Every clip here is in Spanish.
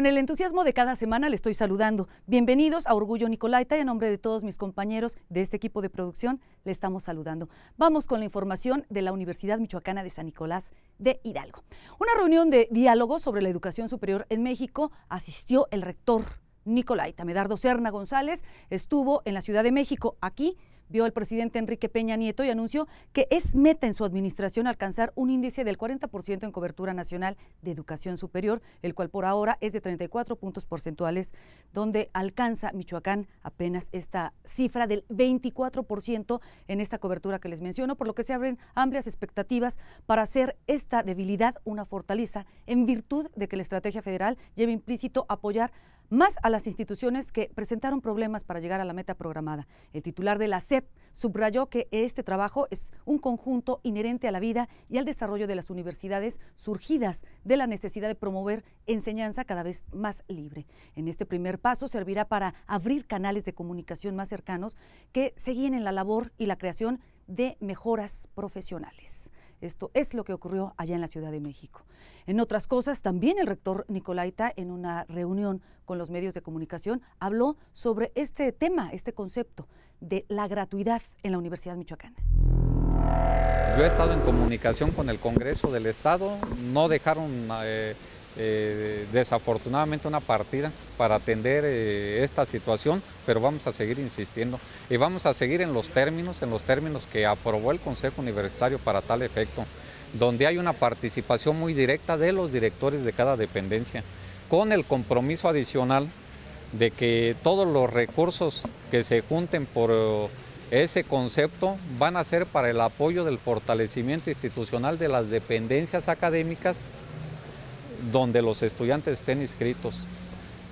Con el entusiasmo de cada semana le estoy saludando. Bienvenidos a Orgullo Nicolaita y en nombre de todos mis compañeros de este equipo de producción le estamos saludando. Vamos con la información de la Universidad Michoacana de San Nicolás de Hidalgo. Una reunión de diálogo sobre la educación superior en México asistió el rector Nicolaita. Tamedardo Serna González estuvo en la Ciudad de México. Aquí vio al presidente Enrique Peña Nieto y anunció que es meta en su administración alcanzar un índice del 40% en cobertura nacional de educación superior, el cual por ahora es de 34 puntos porcentuales, donde alcanza Michoacán apenas esta cifra del 24% en esta cobertura que les menciono, por lo que se abren amplias expectativas para hacer esta debilidad una fortaleza en virtud de que la estrategia federal lleve implícito apoyar más a las instituciones que presentaron problemas para llegar a la meta programada. El titular de la SEP subrayó que este trabajo es un conjunto inherente a la vida y al desarrollo de las universidades surgidas de la necesidad de promover enseñanza cada vez más libre. En este primer paso servirá para abrir canales de comunicación más cercanos que se en la labor y la creación de mejoras profesionales. Esto es lo que ocurrió allá en la Ciudad de México. En otras cosas, también el rector Nicolaita, en una reunión con los medios de comunicación, habló sobre este tema, este concepto de la gratuidad en la Universidad Michoacana. Yo he estado en comunicación con el Congreso del Estado, no dejaron... Eh, eh, desafortunadamente una partida para atender eh, esta situación, pero vamos a seguir insistiendo y vamos a seguir en los términos, en los términos que aprobó el Consejo Universitario para tal efecto, donde hay una participación muy directa de los directores de cada dependencia, con el compromiso adicional de que todos los recursos que se junten por eh, ese concepto van a ser para el apoyo del fortalecimiento institucional de las dependencias académicas donde los estudiantes estén inscritos.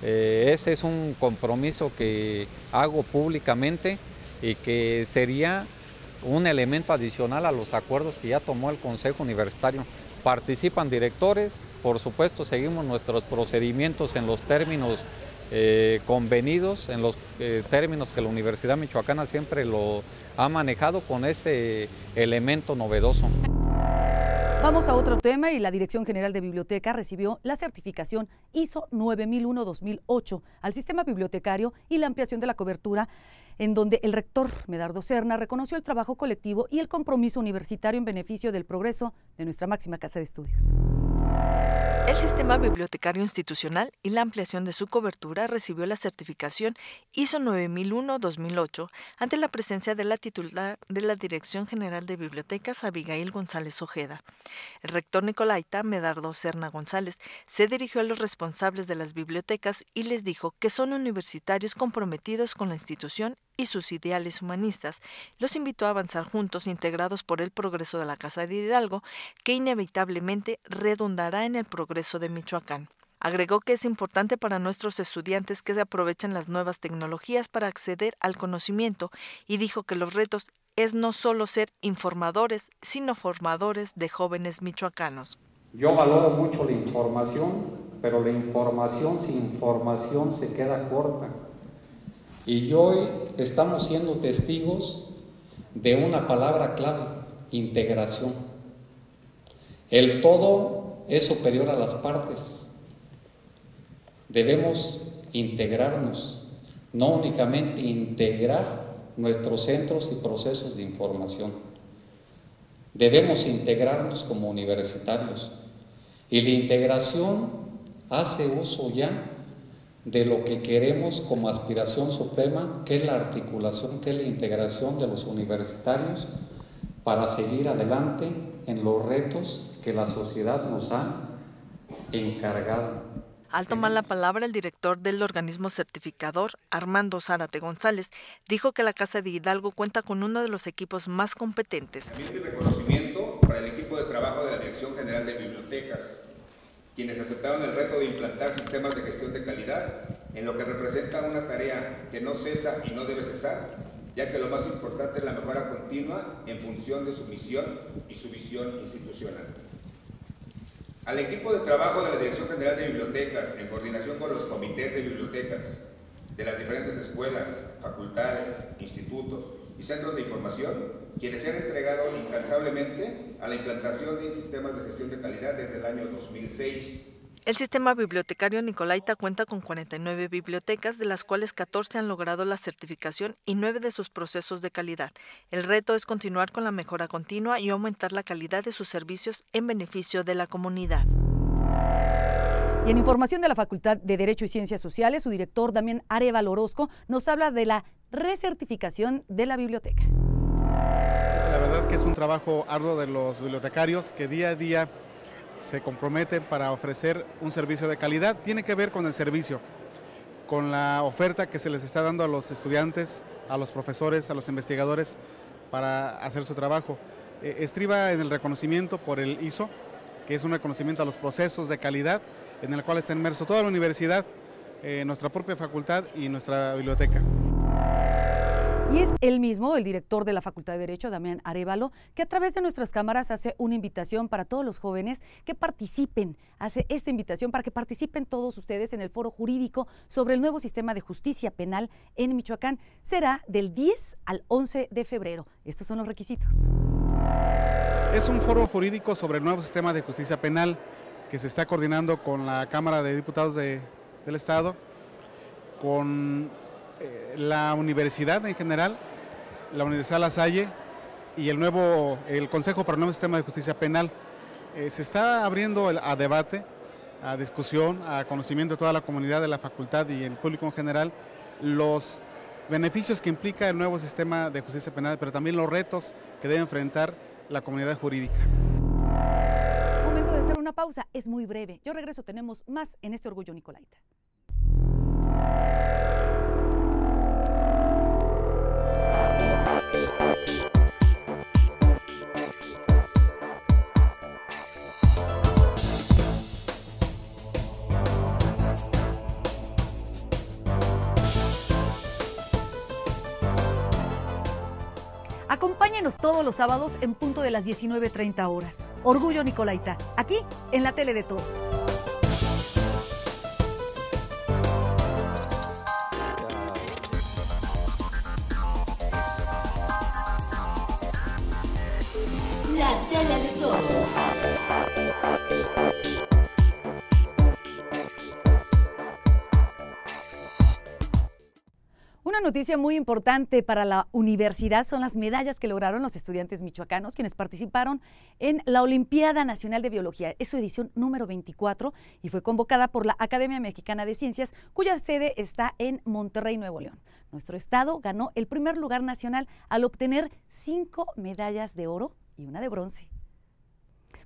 Eh, ese es un compromiso que hago públicamente y que sería un elemento adicional a los acuerdos que ya tomó el Consejo Universitario. Participan directores, por supuesto seguimos nuestros procedimientos en los términos eh, convenidos, en los eh, términos que la Universidad Michoacana siempre lo ha manejado con ese elemento novedoso. Vamos a otro tema y la Dirección General de Biblioteca recibió la certificación ISO 9001-2008 al sistema bibliotecario y la ampliación de la cobertura en donde el rector Medardo Serna reconoció el trabajo colectivo y el compromiso universitario en beneficio del progreso de nuestra máxima casa de estudios. El sistema bibliotecario institucional y la ampliación de su cobertura recibió la certificación ISO 9001-2008 ante la presencia de la titular de la Dirección General de Bibliotecas, Abigail González Ojeda. El rector Nicolaita Medardo Serna González se dirigió a los responsables de las bibliotecas y les dijo que son universitarios comprometidos con la institución y sus ideales humanistas, los invitó a avanzar juntos, integrados por el progreso de la Casa de Hidalgo, que inevitablemente redundará en el progreso de Michoacán. Agregó que es importante para nuestros estudiantes que se aprovechen las nuevas tecnologías para acceder al conocimiento y dijo que los retos es no solo ser informadores, sino formadores de jóvenes michoacanos. Yo valoro mucho la información, pero la información sin información se queda corta y hoy estamos siendo testigos de una palabra clave, integración. El todo es superior a las partes. Debemos integrarnos, no únicamente integrar nuestros centros y procesos de información. Debemos integrarnos como universitarios. Y la integración hace uso ya de lo que queremos como aspiración suprema, que es la articulación, que es la integración de los universitarios para seguir adelante en los retos que la sociedad nos ha encargado. Al tomar la palabra, el director del organismo certificador, Armando Zárate González, dijo que la Casa de Hidalgo cuenta con uno de los equipos más competentes. reconocimiento para el equipo de trabajo de la Dirección General de Bibliotecas, quienes aceptaron el reto de implantar sistemas de gestión de calidad en lo que representa una tarea que no cesa y no debe cesar, ya que lo más importante es la mejora continua en función de su misión y su visión institucional. Al equipo de trabajo de la Dirección General de Bibliotecas, en coordinación con los comités de bibliotecas de las diferentes escuelas, facultades, institutos, y centros de información, quienes se han entregado incansablemente a la implantación de sistemas de gestión de calidad desde el año 2006. El sistema bibliotecario Nicolaita cuenta con 49 bibliotecas, de las cuales 14 han logrado la certificación y 9 de sus procesos de calidad. El reto es continuar con la mejora continua y aumentar la calidad de sus servicios en beneficio de la comunidad. Y en información de la Facultad de Derecho y Ciencias Sociales, su director Damián Arevalo Orozco nos habla de la recertificación de la biblioteca. La verdad que es un trabajo arduo de los bibliotecarios que día a día se comprometen para ofrecer un servicio de calidad. Tiene que ver con el servicio, con la oferta que se les está dando a los estudiantes, a los profesores, a los investigadores para hacer su trabajo. Eh, estriba en el reconocimiento por el ISO, que es un reconocimiento a los procesos de calidad en el cual está inmerso toda la universidad, eh, nuestra propia facultad y nuestra biblioteca. Y es él mismo, el director de la Facultad de Derecho, Damián Arevalo, que a través de nuestras cámaras hace una invitación para todos los jóvenes que participen, hace esta invitación para que participen todos ustedes en el foro jurídico sobre el nuevo sistema de justicia penal en Michoacán. Será del 10 al 11 de febrero. Estos son los requisitos. Es un foro jurídico sobre el nuevo sistema de justicia penal que se está coordinando con la Cámara de Diputados del Estado, con eh, la universidad en general, la Universidad La Salle y el nuevo, el Consejo para el Nuevo Sistema de Justicia Penal. Eh, se está abriendo a debate, a discusión, a conocimiento de toda la comunidad, de la facultad y el público en general, los beneficios que implica el nuevo sistema de justicia penal, pero también los retos que debe enfrentar la comunidad jurídica. Momento de hacer una pausa, es muy breve. Yo regreso, tenemos más en este Orgullo Nicolaita. Acompáñenos todos los sábados en punto de las 19.30 horas. Orgullo Nicolaita, aquí en la tele de todos. una noticia muy importante para la universidad son las medallas que lograron los estudiantes michoacanos quienes participaron en la Olimpiada Nacional de Biología. Es su edición número 24 y fue convocada por la Academia Mexicana de Ciencias, cuya sede está en Monterrey, Nuevo León. Nuestro estado ganó el primer lugar nacional al obtener cinco medallas de oro y una de bronce.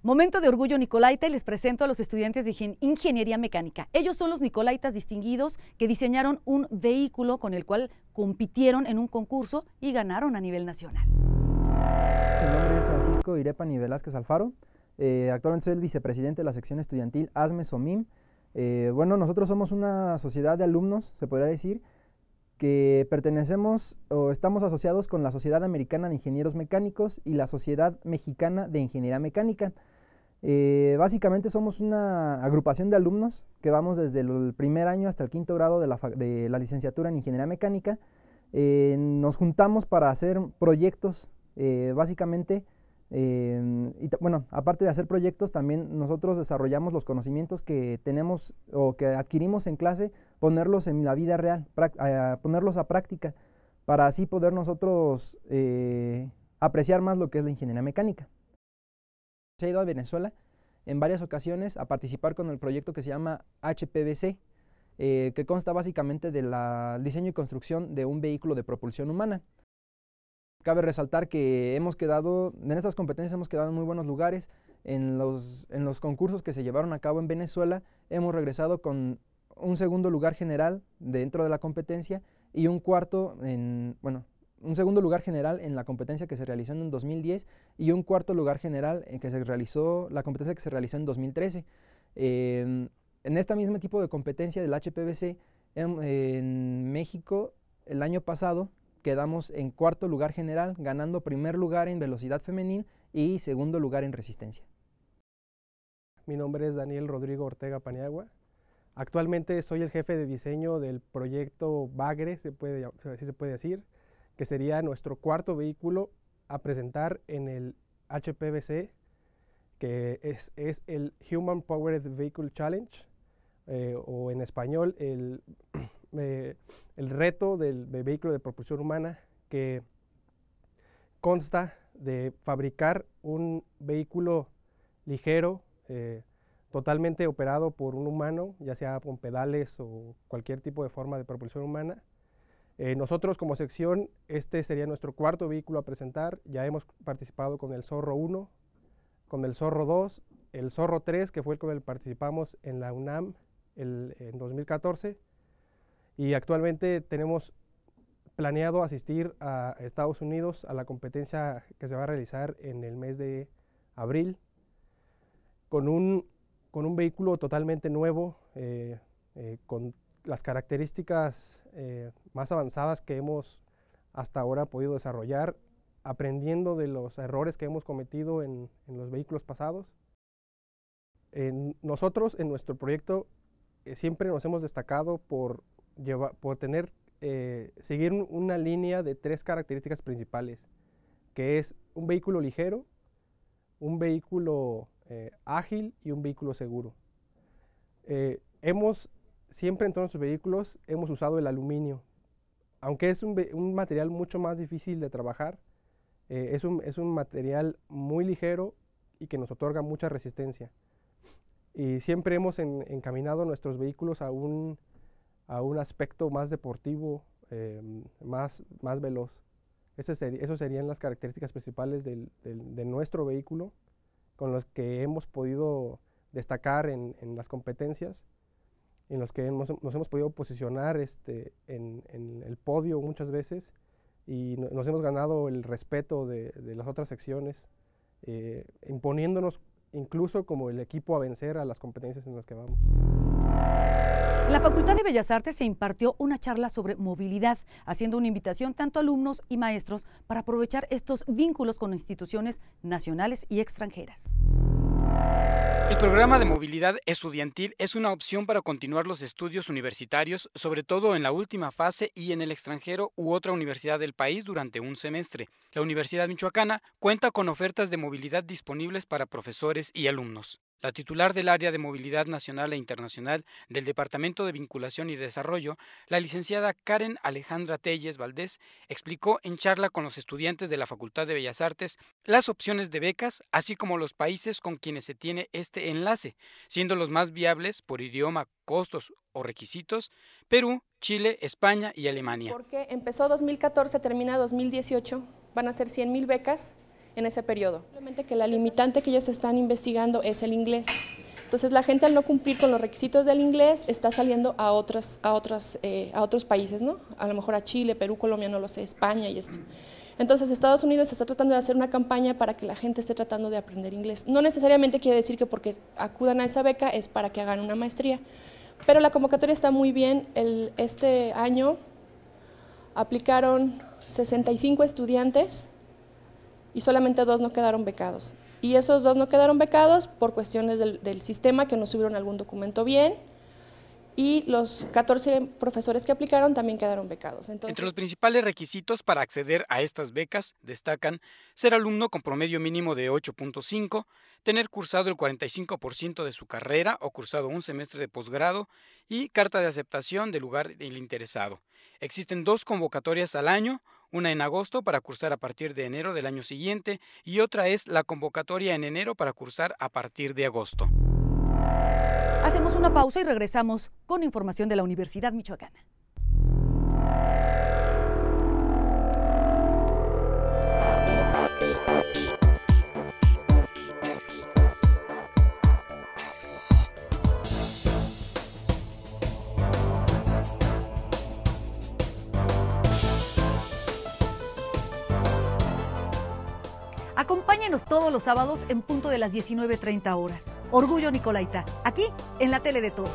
Momento de orgullo Nicolaita y les presento a los estudiantes de Ingeniería Mecánica. Ellos son los Nicolaitas distinguidos que diseñaron un vehículo con el cual compitieron en un concurso y ganaron a nivel nacional. Mi nombre es Francisco Irepani Velázquez Alfaro. Eh, actualmente soy el vicepresidente de la sección estudiantil ASME SOMIM. Eh, bueno, nosotros somos una sociedad de alumnos, se podría decir, que pertenecemos o estamos asociados con la Sociedad Americana de Ingenieros Mecánicos y la Sociedad Mexicana de Ingeniería Mecánica. Eh, básicamente somos una agrupación de alumnos que vamos desde el primer año hasta el quinto grado de la, licenciatura en Ingeniería Mecánica. Eh, nos juntamos para hacer proyectos, eh, básicamente Em, y bueno, aparte de hacer proyectos, también nosotros desarrollamos los conocimientos que tenemos o que adquirimos en clase, ponerlos en la vida real, ponerlos a práctica, para así poder nosotros eh, apreciar más lo que es la ingeniería mecánica. Se ido a Venezuela en varias ocasiones a participar con el proyecto que se llama HPVC, eh, que consta básicamente del diseño y construcción de un vehículo de propulsión humana. Cabe resaltar que hemos quedado, en estas competencias hemos quedado en muy buenos lugares. En los, concursos que se llevaron a cabo en Venezuela hemos regresado con un segundo lugar general dentro de la competencia y un cuarto en, bueno, un segundo lugar general en la competencia que se realizó en 2010 y un cuarto lugar general en que se realizó la competencia que se realizó en 2013. en este mismo tipo de competencia del HPBC em, en México el año pasado quedamos en cuarto lugar general, ganando primer lugar en velocidad femenil y segundo lugar en resistencia. Mi nombre es Daniel Rodrigo Ortega Paniagua. Actualmente soy el jefe de diseño del proyecto Bagre, se puede, se puede decir, que sería nuestro cuarto vehículo a presentar en el HPVC, que es, el Human Powered Vehicle Challenge, eh, o en español el Eh, el reto del, vehículo de propulsión humana que consta de fabricar un vehículo ligero, eh, totalmente operado por un humano, ya sea con pedales o cualquier tipo de forma de propulsión humana. Eh, nosotros como sección, este sería nuestro cuarto vehículo a presentar. Ya hemos participado con el Zorro 1, con el Zorro 2, el Zorro 3, que fue el con el participamos en la UNAM en 2014, y actualmente tenemos planeado asistir a Estados Unidos a la competencia que se va a realizar en el mes de abril con un, con un vehículo totalmente nuevo, eh, eh, con las características eh, más avanzadas que hemos hasta ahora podido desarrollar, aprendiendo de los errores que hemos cometido en, en los vehículos pasados. nosotros en nuestro proyecto siempre nos hemos destacado por por tener, eh, seguir una línea de tres características principales, que es un vehículo ligero, un vehículo eh, ágil y un vehículo seguro. Eh, hemos, siempre en todos nuestros vehículos, hemos usado el aluminio. Aunque es un, material mucho más difícil de trabajar, es un, es un material muy ligero y que nos otorga mucha resistencia y siempre hemos encaminado nuestros vehículos a un a un aspecto más deportivo, em, más, más veloz. Esas serían las características principales de nuestro vehículo con los que hemos podido destacar en, las competencias, en los que nos hemos podido posicionar este, en, el podio muchas veces y nos hemos ganado el respeto de, las otras secciones, eh, imponiéndonos incluso como el equipo a vencer a las competencias en las que vamos la Facultad de Bellas Artes se impartió una charla sobre movilidad, haciendo una invitación tanto a alumnos y maestros para aprovechar estos vínculos con instituciones nacionales y extranjeras. El programa de movilidad estudiantil es una opción para continuar los estudios universitarios, sobre todo en la última fase y en el extranjero u otra universidad del país durante un semestre. La Universidad Michoacana cuenta con ofertas de movilidad disponibles para profesores y alumnos. La titular del área de movilidad nacional e internacional del Departamento de Vinculación y Desarrollo, la licenciada Karen Alejandra Telles Valdés, explicó en charla con los estudiantes de la Facultad de Bellas Artes las opciones de becas, así como los países con quienes se tiene este enlace, siendo los más viables por idioma, costos o requisitos, Perú, Chile, España y Alemania. Porque empezó 2014, termina 2018, van a ser 100.000 becas en ese periodo. Simplemente que la limitante que ellos están investigando es el inglés. Entonces la gente al no cumplir con los requisitos del inglés está saliendo a, a, eh, a otros países, ¿no? A lo mejor a Chile, Perú, Colombia, no lo sé, España y esto. Entonces Estados Unidos está tratando de hacer una campaña para que la gente esté tratando de aprender inglés. No necesariamente quiere decir que porque acudan a esa beca es para que hagan una maestría, pero la convocatoria está muy bien. El, este año aplicaron 65 estudiantes y solamente dos no quedaron becados. Y esos dos no quedaron becados por cuestiones del, sistema, que no subieron algún documento bien, y los 14 profesores que aplicaron también quedaron becados. Entre los principales requisitos para acceder a estas becas destacan ser alumno con promedio mínimo de 8.5, tener cursado el 45% de su carrera o cursado un semestre de posgrado y carta de aceptación del lugar del interesado. Existen dos convocatorias al año, una en agosto para cursar a partir de enero del año siguiente y otra es la convocatoria en enero para cursar a partir de agosto. Hacemos una pausa y regresamos con información de la Universidad Michoacana. Acompáñenos todos los sábados en punto de las 19.30 horas. Orgullo Nicolaita, aquí en la tele de todos.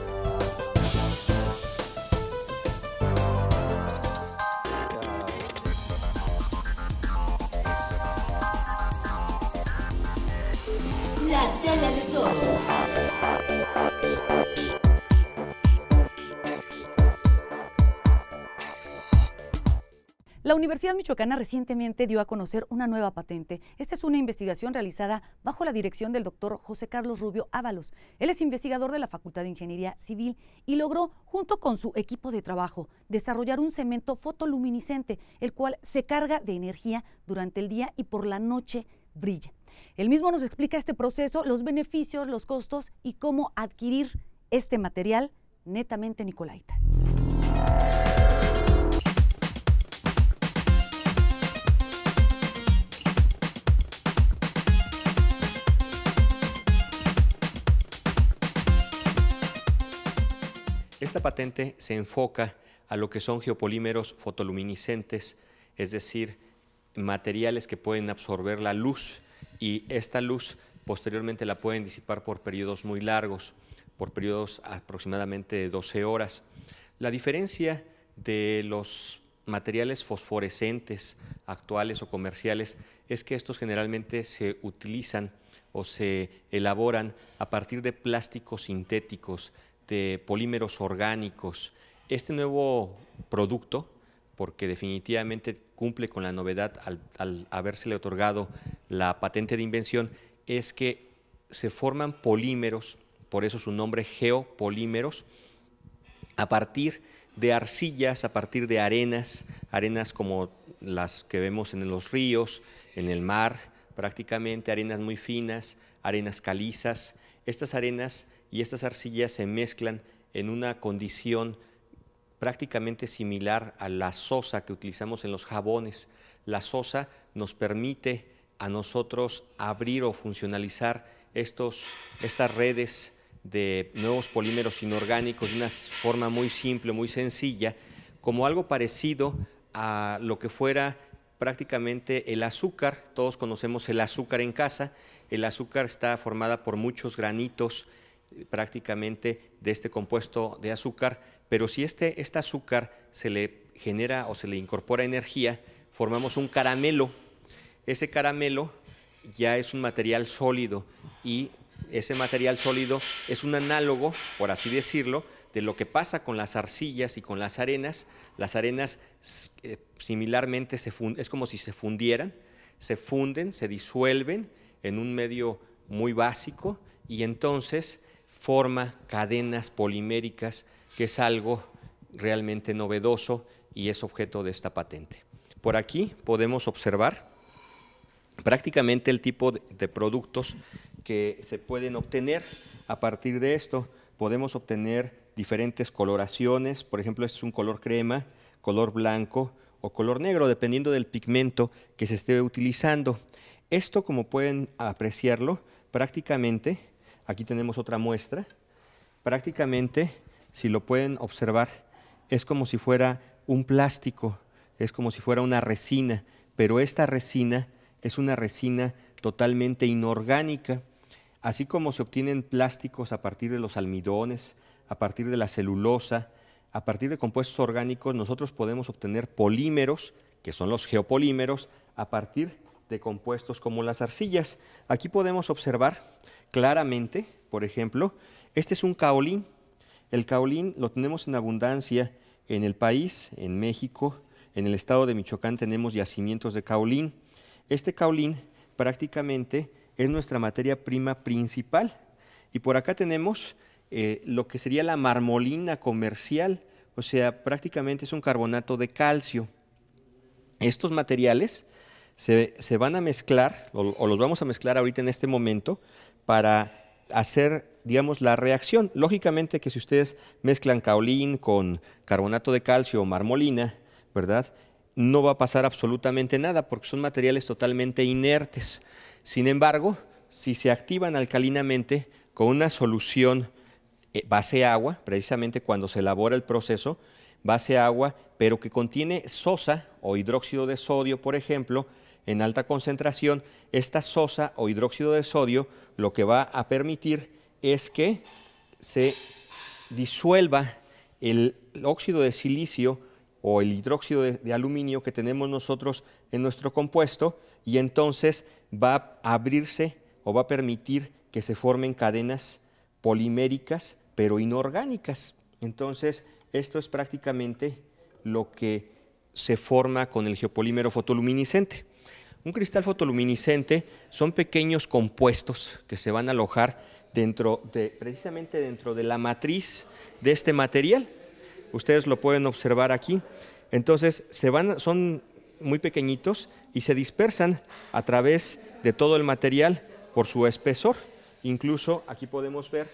La tele La Universidad Michoacana recientemente dio a conocer una nueva patente. Esta es una investigación realizada bajo la dirección del doctor José Carlos Rubio Ábalos. Él es investigador de la Facultad de Ingeniería Civil y logró, junto con su equipo de trabajo, desarrollar un cemento fotoluminiscente, el cual se carga de energía durante el día y por la noche brilla. Él mismo nos explica este proceso, los beneficios, los costos y cómo adquirir este material netamente nicolaita. Esta patente se enfoca a lo que son geopolímeros fotoluminiscentes, es decir, materiales que pueden absorber la luz y esta luz posteriormente la pueden disipar por periodos muy largos, por periodos aproximadamente de 12 horas. La diferencia de los materiales fosforescentes actuales o comerciales es que estos generalmente se utilizan o se elaboran a partir de plásticos sintéticos de este, polímeros orgánicos. Este nuevo producto, porque definitivamente cumple con la novedad al, al habérsele otorgado la patente de invención, es que se forman polímeros, por eso su nombre geopolímeros, a partir de arcillas, a partir de arenas, arenas como las que vemos en los ríos, en el mar, prácticamente arenas muy finas, arenas calizas. Estas arenas y estas arcillas se mezclan en una condición prácticamente similar a la sosa que utilizamos en los jabones. La sosa nos permite a nosotros abrir o funcionalizar estos, estas redes de nuevos polímeros inorgánicos de una forma muy simple, muy sencilla, como algo parecido a lo que fuera prácticamente el azúcar. Todos conocemos el azúcar en casa. El azúcar está formada por muchos granitos prácticamente de este compuesto de azúcar, pero si este, este, azúcar se le genera o se le incorpora energía, formamos un caramelo. Ese caramelo ya es un material sólido y ese material sólido es un análogo, por así decirlo, de lo que pasa con las arcillas y con las arenas. Las arenas eh, similarmente se es como si se fundieran, se funden, se disuelven en un medio muy básico y entonces forma cadenas poliméricas, que es algo realmente novedoso y es objeto de esta patente. Por aquí podemos observar prácticamente el tipo de productos que se pueden obtener a partir de esto. Podemos obtener diferentes coloraciones, por ejemplo, este es un color crema, color blanco o color negro, dependiendo del pigmento que se esté utilizando. Esto, como pueden apreciarlo, prácticamente Aquí tenemos otra muestra. Prácticamente, si lo pueden observar, es como si fuera un plástico, es como si fuera una resina, pero esta resina es una resina totalmente inorgánica. Así como se obtienen plásticos a partir de los almidones, a partir de la celulosa, a partir de compuestos orgánicos, nosotros podemos obtener polímeros, que son los geopolímeros, a partir de compuestos como las arcillas. Aquí podemos observar claramente, por ejemplo, este es un caolín. El caolín lo tenemos en abundancia en el país, en México, en el estado de Michoacán tenemos yacimientos de caolín. Este caolín prácticamente es nuestra materia prima principal. Y por acá tenemos eh, lo que sería la marmolina comercial, o sea, prácticamente es un carbonato de calcio. Estos materiales se, van a mezclar, o, o los vamos a mezclar ahorita en este momento, para hacer digamos, la reacción. Lógicamente que si ustedes mezclan caolín con carbonato de calcio o marmolina, ¿verdad? No va a pasar absolutamente nada porque son materiales totalmente inertes. Sin embargo, si se activan alcalinamente con una solución eh, base agua, precisamente cuando se elabora el proceso, base agua, pero que contiene sosa o hidróxido de sodio, por ejemplo, en alta concentración esta sosa o hidróxido de sodio lo que va a permitir es que se disuelva el óxido de silicio o el hidróxido de, aluminio que tenemos nosotros en nuestro compuesto y entonces va a abrirse o va a permitir que se formen cadenas poliméricas pero inorgánicas. Entonces, esto es prácticamente lo que se forma con el geopolímero fotoluminiscente. Un cristal fotoluminiscente son pequeños compuestos que se van a alojar dentro de, precisamente dentro de la matriz de este material. Ustedes lo pueden observar aquí. Entonces, se van, son muy pequeñitos y se dispersan a través de todo el material por su espesor. Incluso aquí podemos ver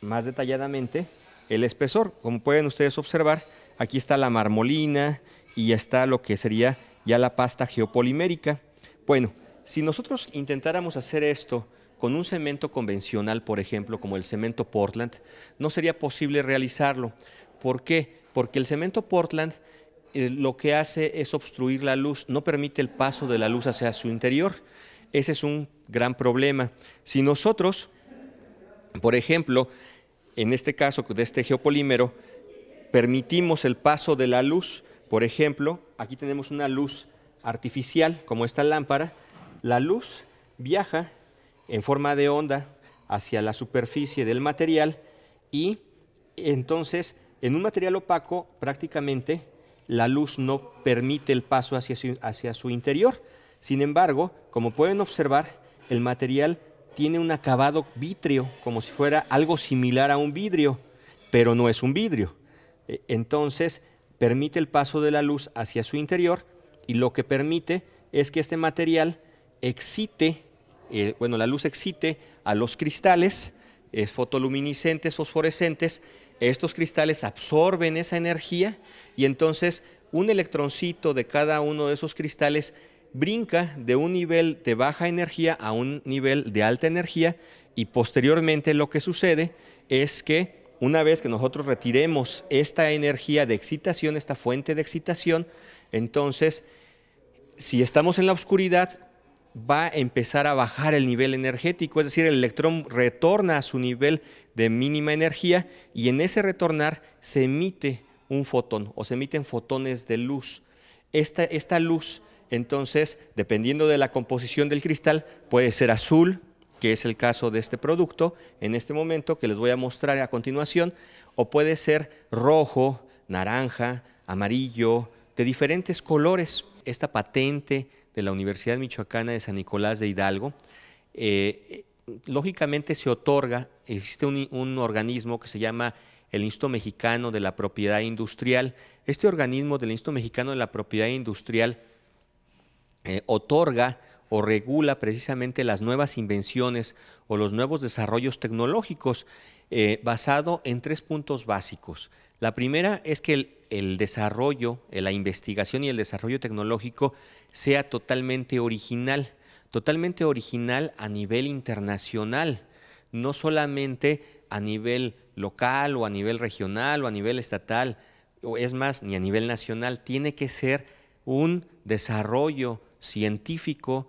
más detalladamente el espesor. Como pueden ustedes observar, aquí está la marmolina y está lo que sería y a la pasta geopolimérica. Bueno, si nosotros intentáramos hacer esto con un cemento convencional, por ejemplo, como el cemento Portland, no sería posible realizarlo. ¿Por qué? Porque el cemento Portland eh, lo que hace es obstruir la luz, no permite el paso de la luz hacia su interior. Ese es un gran problema. Si nosotros, por ejemplo, en este caso de este geopolímero, permitimos el paso de la luz, por ejemplo, aquí tenemos una luz artificial, como esta lámpara. La luz viaja en forma de onda hacia la superficie del material y entonces en un material opaco prácticamente la luz no permite el paso hacia su, interior. Sin embargo, como pueden observar, el material tiene un acabado vitrio, como si fuera algo similar a un vidrio, pero no es un vidrio. E, entonces, permite el paso de la luz hacia su interior y lo que permite es que este material excite, eh, bueno, la luz excite a los cristales es eh, fotoluminiscentes, fosforescentes, estos cristales absorben esa energía y entonces un electroncito de cada uno de esos cristales brinca de un nivel de baja energía a un nivel de alta energía y posteriormente lo que sucede es que una vez que nosotros retiremos esta energía de excitación, esta fuente de excitación, entonces, si estamos en la oscuridad, va a empezar a bajar el nivel energético, es decir, el electrón retorna a su nivel de mínima energía y en ese retornar se emite un fotón o se emiten fotones de luz. Esta, esta luz, entonces, dependiendo de la composición del cristal, puede ser azul, que es el caso de este producto en este momento que les voy a mostrar a continuación, o puede ser rojo, naranja, amarillo, de diferentes colores. Esta patente de la Universidad Michoacana de San Nicolás de Hidalgo, eh, lógicamente se otorga, existe un, organismo que se llama el Instituto Mexicano de la Propiedad Industrial. Este organismo del Instituto Mexicano de la Propiedad Industrial eh, otorga o regula precisamente las nuevas invenciones o los nuevos desarrollos tecnológicos eh, basado en tres puntos básicos. La primera es que el, el desarrollo, eh, la investigación y el desarrollo tecnológico sea totalmente original, totalmente original a nivel internacional, no solamente a nivel local o a nivel regional o a nivel estatal, o es más, ni a nivel nacional, tiene que ser un desarrollo científico,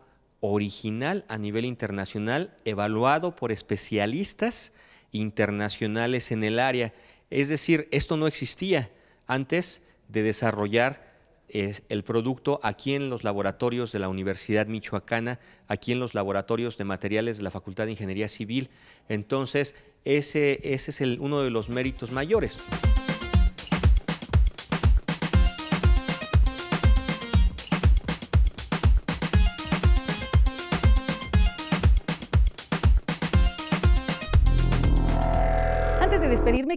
original a nivel internacional, evaluado por especialistas internacionales en el área. Es decir, esto no existía antes de desarrollar eh, el producto aquí en los laboratorios de la Universidad Michoacana, aquí en los laboratorios de materiales de la Facultad de Ingeniería Civil. Entonces, ese, ese es el, uno de los méritos mayores.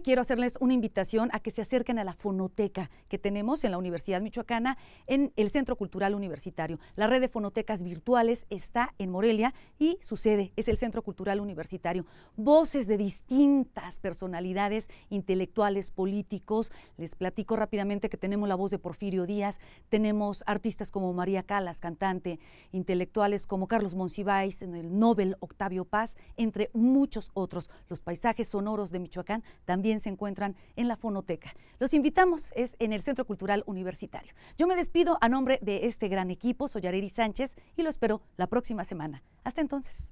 quiero hacerles una invitación a que se acerquen a la fonoteca que tenemos en la Universidad Michoacana, en el Centro Cultural Universitario. La red de fonotecas virtuales está en Morelia y su sede es el Centro Cultural Universitario. Voces de distintas personalidades intelectuales, políticos. Les platico rápidamente que tenemos la voz de Porfirio Díaz, tenemos artistas como María Calas, cantante, intelectuales como Carlos Monsiváis, el Nobel Octavio Paz, entre muchos otros. Los paisajes sonoros de Michoacán también se encuentran en la fonoteca. Los invitamos, es en el Centro Cultural Universitario. Yo me despido a nombre de este gran equipo, soy Areri Sánchez, y lo espero la próxima semana. Hasta entonces.